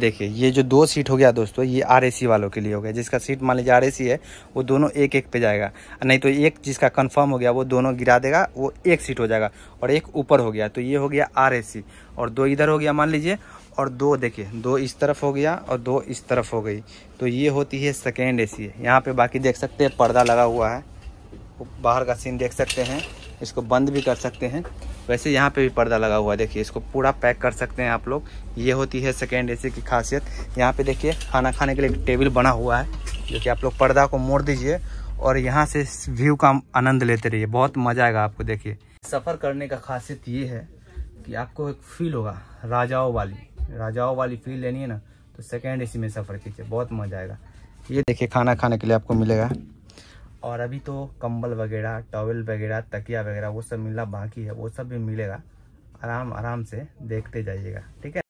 देखिए ये जो दो सीट हो गया दोस्तों ये आरएसी वालों के लिए हो गया जिसका सीट मान लीजिए आरएसी है वो दोनों एक एक पे जाएगा नहीं तो एक जिसका कंफर्म हो गया वो दोनों गिरा देगा वो एक सीट हो जाएगा और एक ऊपर हो गया तो ये हो गया आरएसी और दो इधर हो गया मान लीजिए और दो देखिए दो इस तरफ हो गया और दो इस तरफ हो गई तो ये होती है सेकेंड ए सी यहाँ पर बाकी देख सकते हैं पर्दा लगा हुआ है बाहर का सीन देख सकते हैं इसको बंद भी कर सकते हैं वैसे यहाँ पे भी पर्दा लगा हुआ है देखिए इसको पूरा पैक कर सकते हैं आप लोग ये होती है सेकेंड ए की खासियत यहाँ पे देखिए खाना खाने के लिए टेबल बना हुआ है जो कि आप लोग पर्दा को मोड़ दीजिए और यहाँ से व्यू का आनंद लेते रहिए बहुत मज़ा आएगा आपको देखिए सफ़र करने का खासियत ये है कि आपको एक फील होगा राजाओं वाली राजाओं वाली फील लेनी है ना तो सेकेंड ए में सफ़र कीजिए बहुत मज़ा आएगा ये देखिए खाना खाने के लिए आपको मिलेगा और अभी तो कंबल वगैरह टॉवल वगैरह तकिया वगैरह वो सब मिलना बाकी है वो सब भी मिलेगा आराम आराम से देखते जाइएगा ठीक है